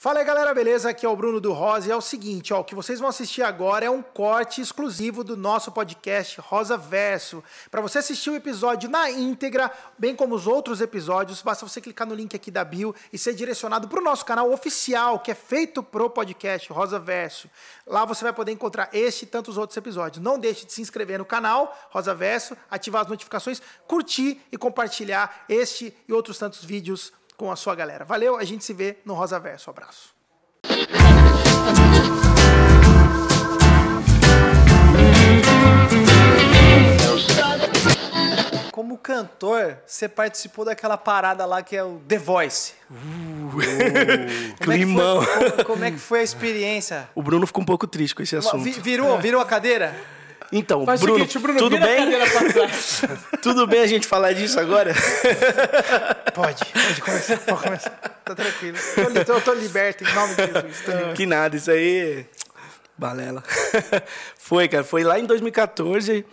Fala aí galera, beleza? Aqui é o Bruno do Rosa e é o seguinte, ó, o que vocês vão assistir agora é um corte exclusivo do nosso podcast Rosa Verso. Para você assistir o episódio na íntegra, bem como os outros episódios, basta você clicar no link aqui da bio e ser direcionado para o nosso canal oficial, que é feito pro podcast Rosa Verso. Lá você vai poder encontrar este e tantos outros episódios. Não deixe de se inscrever no canal Rosa Verso, ativar as notificações, curtir e compartilhar este e outros tantos vídeos com a sua galera. Valeu, a gente se vê no Rosa Verso. Abraço. Como cantor, você participou daquela parada lá que é o The Voice. Uh, como climão. É foi, como, como, é que foi a experiência? O Bruno ficou um pouco triste com esse assunto. Virou, virou a cadeira? Então, Faz Bruno, seguinte, Bruno, tudo bem? tudo bem a gente falar disso agora? Pode, pode começar, pode começar. Tá tranquilo. Eu tô, eu tô liberto em nome de Jesus. Ah, que nada, isso aí. Balela. Foi, cara, foi lá em 2014.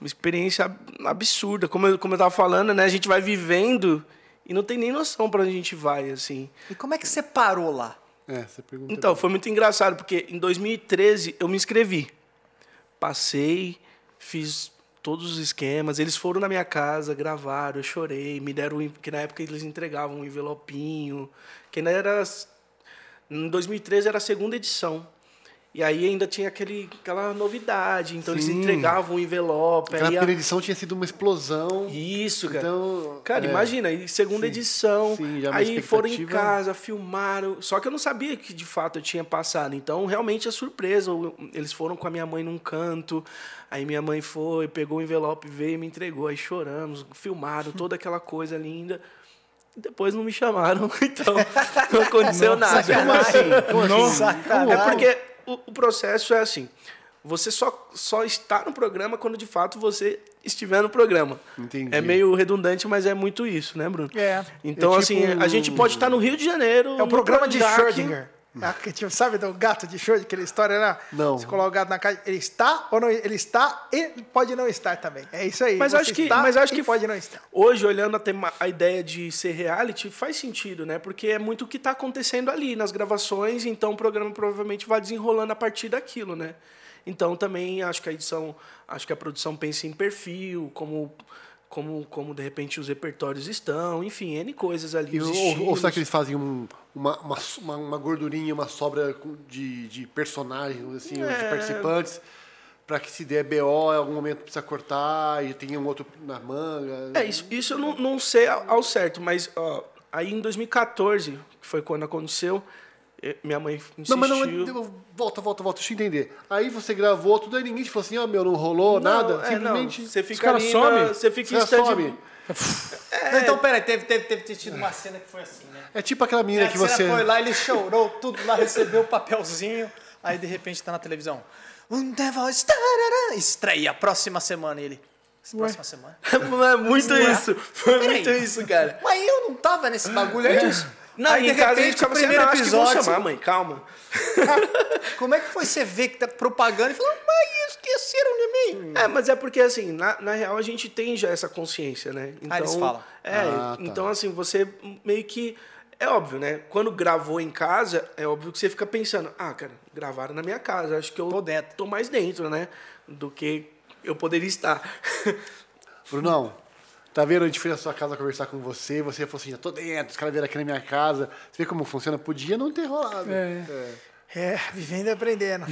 Uma experiência absurda. Como eu, como eu tava falando, né? A gente vai vivendo e não tem nem noção para onde a gente vai, assim. E como é que você parou lá? É, então, bem. foi muito engraçado, porque em 2013 eu me inscrevi. Passei, fiz todos os esquemas. Eles foram na minha casa, gravaram, eu chorei, me deram. que na época eles entregavam um envelopinho, que ainda era. Em 2013 era a segunda edição. E aí ainda tinha aquele, aquela novidade, então Sim. eles entregavam o um envelope. Aquela a... primeira edição tinha sido uma explosão. Isso, cara. Então, cara, é. imagina, segunda Sim. edição, Sim, é aí foram em casa, filmaram. Só que eu não sabia que de fato eu tinha passado, então realmente é surpresa. Eles foram com a minha mãe num canto, aí minha mãe foi, pegou o envelope, veio e me entregou. Aí choramos, filmaram toda aquela coisa linda depois não me chamaram, então não aconteceu Nossa, nada. Como assim? Como assim? Nossa, é porque o, o processo é assim: você só, só está no programa quando de fato você estiver no programa. Entendi. É meio redundante, mas é muito isso, né, Bruno? É. Então, é assim, tipo assim, a gente pode estar no Rio de Janeiro. É um programa de Schrödinger. Hum. Ah, tipo, sabe do gato de show, aquela história lá? Não. Você coloca o gato na caixa, ele está ou não ele está e pode não estar também. É isso aí. Mas acho que, mas acho que pode não estar. Hoje olhando a, tema, a ideia de ser reality faz sentido, né? Porque é muito o que está acontecendo ali nas gravações, então o programa provavelmente vai desenrolando a partir daquilo, né? Então também acho que a edição, acho que a produção pensa em perfil, como como, como de repente os repertórios estão, enfim, N coisas ali. E, ou, ou, será que eles fazem um, uma, uma, uma, gordurinha, uma sobra de, de personagens, assim, é... de participantes? para que se der BO, em algum momento precisa cortar e tem um outro na manga. É, isso, isso eu não, não sei ao certo, mas ó, aí em 2014, que foi quando aconteceu, minha mãe insistiu. Não, mas não, volta, volta, volta, deixa eu entender. Aí você gravou tudo, aí ninguém te falou assim, ó, oh, ah, meu, não rolou não, nada. É, Simplesmente. Não. Você fica ali, some. Você fica em stand é, é. Então, peraí, teve, teve, teve tido uma cena que foi assim, né? É tipo aquela menina é, que você. foi lá, ele chorou tudo lá, recebeu o papelzinho, aí de repente tá na televisão. Um devil estreia, próxima semana ele. Próxima Ué. semana. é muito Ué. isso. Foi muito isso, cara. Mas eu não tava nesse bagulho antes. É é. Não, aí, em casa a gente ficava assim, não, acho que vão chamar, mãe, calma. Como é que foi você ver que tá propagando e falou, mãe, esqueceram de mim? Hum. É, mas é porque, assim, na, na real a gente tem já essa consciência, né? Então, ah, eles então, falam. É, ah, tá. então, assim, você meio que... É óbvio, né? Quando gravou em casa, é óbvio que você fica pensando, ah, cara, gravaram na minha casa, acho que eu tô, dentro. tô mais dentro, né? Do que eu poderia estar. Brunão, tá vendo a foi da sua casa conversar com você, você falou assim, já tô dentro, os caras vieram aqui na minha casa, você vê como funciona, podia não ter rolado. É. é. é vivendo e aprendendo.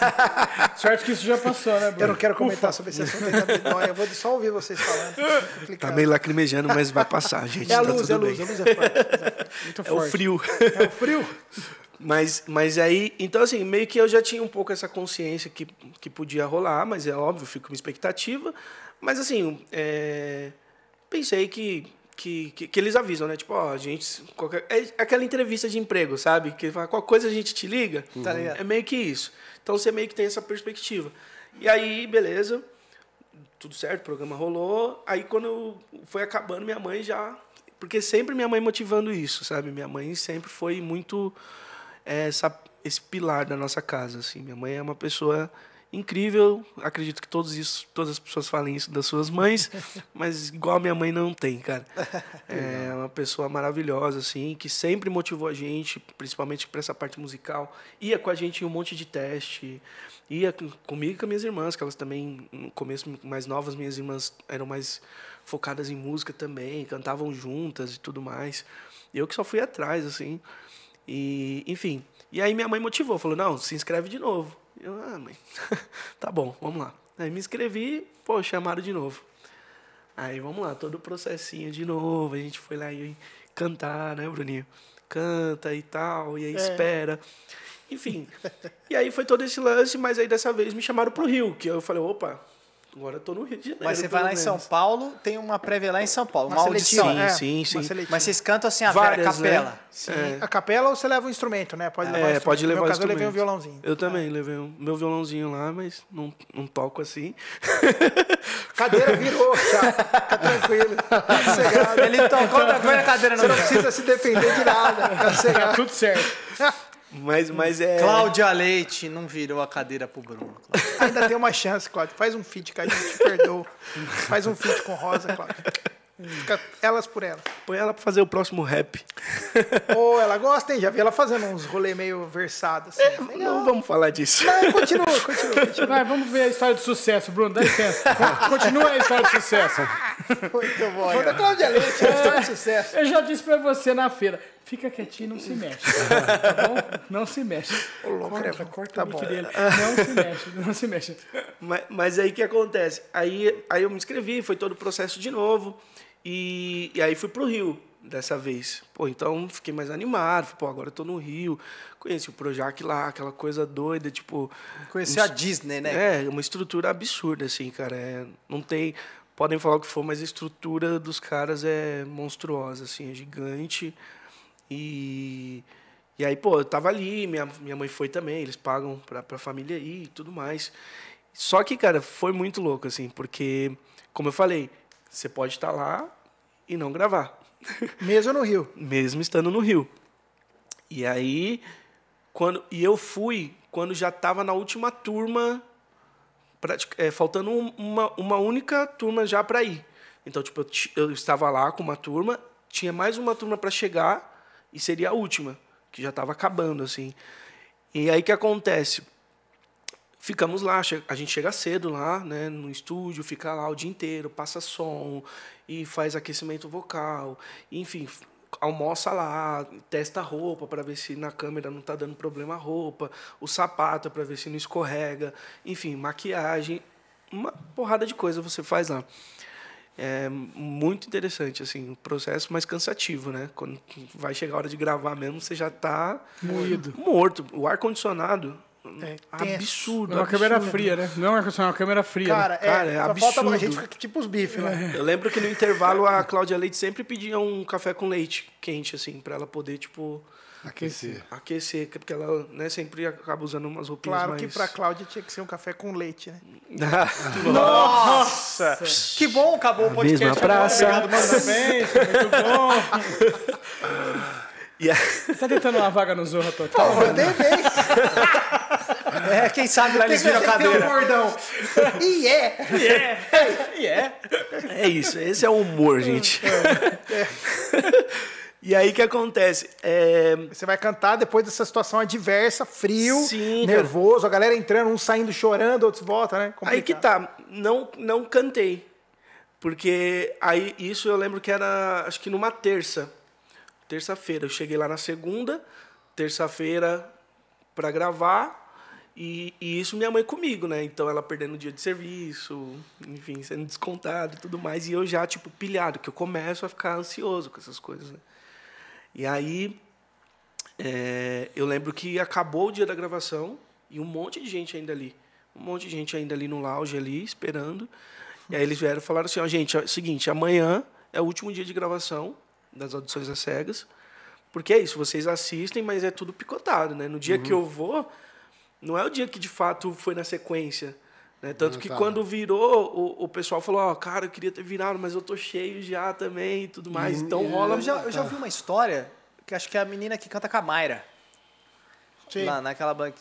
Sorte que isso já passou, né, Bruno? Eu não quero comentar Ufa. sobre esse assunto, tá eu vou só ouvir vocês falando. É tá meio lacrimejando, mas vai passar, gente. É a tá luz, tá é a luz, bem. a luz é forte. É Muito é forte. o frio. É o frio. Mas, mas aí, então assim, meio que eu já tinha um pouco essa consciência que, que podia rolar, mas é óbvio, fico com uma expectativa. Mas assim, é, pensei que, que, que, que eles avisam, né? Tipo, ó, a gente. Qualquer, é, é aquela entrevista de emprego, sabe? Que fala, qual coisa a gente te liga. Uhum. Tá ligado? É meio que isso. Então você meio que tem essa perspectiva. E aí, beleza. Tudo certo, o programa rolou. Aí quando foi acabando, minha mãe já. Porque sempre minha mãe motivando isso, sabe? Minha mãe sempre foi muito. É, essa, esse pilar da nossa casa, assim. Minha mãe é uma pessoa incrível. Acredito que todos isso, todas as pessoas falem isso das suas mães, mas igual a minha mãe não tem, cara. É uma pessoa maravilhosa, assim, que sempre motivou a gente, principalmente para essa parte musical. Ia com a gente em um monte de teste, ia comigo e com minhas irmãs, que elas também, no começo, mais novas, minhas irmãs eram mais focadas em música também, cantavam juntas e tudo mais. Eu que só fui atrás, assim. E, enfim. E aí minha mãe motivou, falou: não, se inscreve de novo. Eu, ah, mãe, tá bom, vamos lá. Aí me inscrevi, pô, chamaram de novo. Aí vamos lá, todo o processinho de novo. A gente foi lá e cantar, né, Bruninho? Canta e tal, e aí é. espera. Enfim. e aí foi todo esse lance, mas aí dessa vez me chamaram pro Rio, que eu falei, opa, Agora eu tô no Rio de Janeiro. Mas você vai lá em São Paulo, tem uma prévia lá em São Paulo, uma, uma audição. Sim, é, sim, sim. Mas vocês cantam assim a Várias, é capela. Né? Sim. É. A capela ou você leva um instrumento, né? Pode é, levar. É, instrumento. pode levar. No meu caso, eu levei um violãozinho. Eu também é. levei um, meu violãozinho lá, mas não, não toco assim. cadeira virou, tá tranquilo. Ele tocou outra coisa na cadeira, não. Você não precisa se defender de nada. Tá, tá tudo certo. Mas, mas é. Cláudia Leite não virou a cadeira pro Bruno. Ainda tem uma chance, Cláudia. Faz um feat que a gente perdoa. Faz um feat com Rosa, Cláudia. Fica elas por elas. Põe ela pra fazer o próximo rap. oh, ela gosta, hein? Já vi ela fazendo uns rolê meio versados. Assim. É, não vamos falar disso. Não, continua, continua. continua. Vai, vamos ver a história de sucesso, Bruno. Dá licença. continua a história de sucesso. Muito bom. Foi da Cláudia Leite, a história de é, sucesso. Eu já disse pra você na feira fica quietinho e não se mexe. Tá bom? Não se mexe. O louco corta, é corta tá o bico dele. Não se mexe, não se mexe. Mas, mas aí que acontece? Aí, aí eu me inscrevi, foi todo o processo de novo. E, e aí fui pro Rio dessa vez. Pô, então fiquei mais animado. Pô, agora eu tô no Rio. Conheci o Projac lá, aquela coisa doida, tipo. Conheci um, a Disney, né? É, uma estrutura absurda, assim, cara. É, não tem. Podem falar o que for, mas a estrutura dos caras é monstruosa, assim, é gigante. E, e aí, pô, eu tava ali, minha, minha mãe foi também, eles pagam pra, pra família ir e tudo mais. Só que, cara, foi muito louco, assim, porque, como eu falei, você pode estar tá lá e não gravar. Mesmo no Rio. Mesmo estando no Rio. E aí, quando, e eu fui quando já tava na última turma, pratica, é, faltando uma, uma única turma já para ir. Então, tipo, eu, eu estava lá com uma turma, tinha mais uma turma para chegar e seria a última, que já estava acabando, assim. E aí que acontece? Ficamos lá, a gente chega cedo lá, né, no estúdio, fica lá o dia inteiro, passa som e faz aquecimento vocal, enfim, almoça lá, testa a roupa para ver se na câmera não tá dando problema a roupa, o sapato é para ver se não escorrega, enfim, maquiagem, uma porrada de coisa você faz lá é muito interessante, assim, o processo mais cansativo, né? Quando vai chegar a hora de gravar mesmo, você já está Moído. morto. O ar-condicionado. É absurdo. É uma câmera fria, né? Não é ar-condicionado, é uma câmera fria. Né? Cara, né? é, Cara, é absurdo. falta a gente fica tipo os bifes, né? É. Eu lembro que no intervalo a Cláudia Leite sempre pedia um café com leite quente, assim, para ela poder, tipo Aquecer. Aquecer, é porque ela né, sempre acaba usando umas roupinhas Claro mais... que pra Cláudia tinha que ser um café com leite, né? Nossa! Que bom, acabou A o podcast. Mesma praça. Obrigado, mano, bem, muito bom. Você tá tentando uma vaga no Zorra Total? Pô, né? É, quem sabe lá eles viram a cadeira. Um é. É. E é! E é! É isso, esse é o humor, gente. É. é. E aí que acontece? É... Você vai cantar depois dessa situação adversa, frio, Sim, nervoso, cara. a galera entrando, uns saindo chorando, outros voltam, né? Complicado. Aí que tá, não, não cantei. Porque aí isso eu lembro que era, acho que numa terça. Terça-feira. Eu cheguei lá na segunda, terça-feira para gravar. E, e, isso minha mãe comigo, né? Então ela perdendo o dia de serviço, enfim, sendo descontado e tudo mais. E eu já, tipo, pilhado, que eu começo a ficar ansioso com essas coisas, né? E aí é, eu lembro que acabou o dia da gravação e um monte de gente ainda ali. Um monte de gente ainda ali no lounge ali, esperando. E aí eles vieram e falaram assim, ó, gente, é o seguinte, amanhã é o último dia de gravação das audições às cegas. Porque é isso, vocês assistem, mas é tudo picotado, né? No dia uhum. que eu vou, não é o dia que de fato foi na sequência. Né? Tanto ah, que tá. quando virou, o, o pessoal falou, ó, oh, ah, cara, eu queria ter virado, mas eu tô cheio já também e tudo mais. Hum, então é, rola. Eu já, eu já ouvi uma história que acho que é a menina que canta com a Mayra. Sim. Lá naquela banca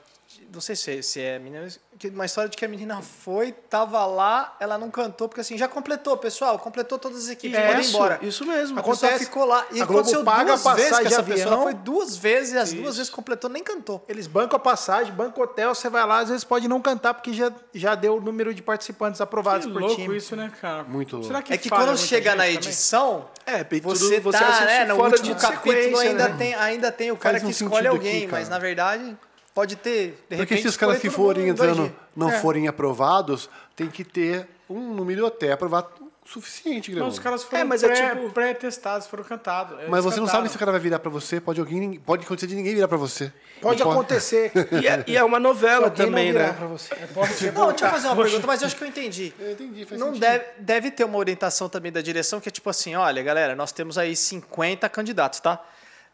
não sei se, se é menina, uma história de que a menina foi, tava lá, ela não cantou, porque assim, já completou, pessoal, completou todas as equipes, é isso, podem embora. Isso mesmo. A acontece. ficou lá. E a aconteceu paga duas a vezes que essa pessoa foi duas vezes, e as isso. duas vezes completou, nem cantou. Eles bancam a passagem, bancam o hotel, você vai lá, às vezes pode não cantar, porque já, já deu o número de participantes aprovados que por louco time. isso, né, cara? Muito louco. Será que é que quando chega na edição, é, você, tudo, você tá, né, no último capítulo ainda, né? tem, ainda tem o cara Faz que um escolhe alguém, mas na verdade... Pode ter, de Porque repente, se os caras que forem entrando não é. forem aprovados, tem que ter um número até aprovado suficiente, Guilherme. Não, os caras foram é, mas é pré, é tipo... pré-testados, foram cantados. É, mas você não sabe se o cara vai virar para você, pode alguém, pode acontecer de ninguém virar para você. Pode acontecer. E, é, e é, uma novela também, né? Você. pode é não, deixa eu fazer uma pergunta, mas eu acho que eu entendi. Eu entendi, faz não sentido. deve, deve ter uma orientação também da direção que é tipo assim, olha, galera, nós temos aí 50 candidatos, tá?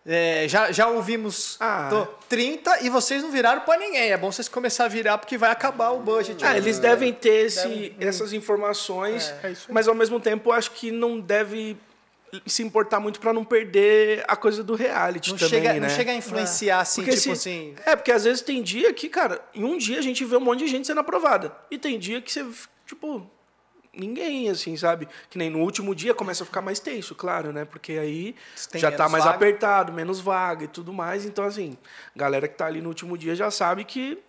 É, já, já ouvimos ah. tô, 30 e vocês não viraram para ninguém. É bom vocês começar a virar porque vai acabar o budget. Ah, né? eles devem ter esse, devem... essas informações, é. é mas ao mesmo tempo acho que não deve se importar muito para não perder a coisa do reality não também, chega, né? Não chega a influenciar, assim, porque tipo se, assim... É, porque às vezes tem dia que, cara, em um dia a gente vê um monte de gente sendo aprovada. E tem dia que você, tipo, ninguém, assim, sabe? Que nem no último dia começa a ficar mais tenso, claro, né? Porque aí já tá mais vaga. apertado, menos vaga e tudo mais. Então, assim, galera que tá ali no último dia já sabe que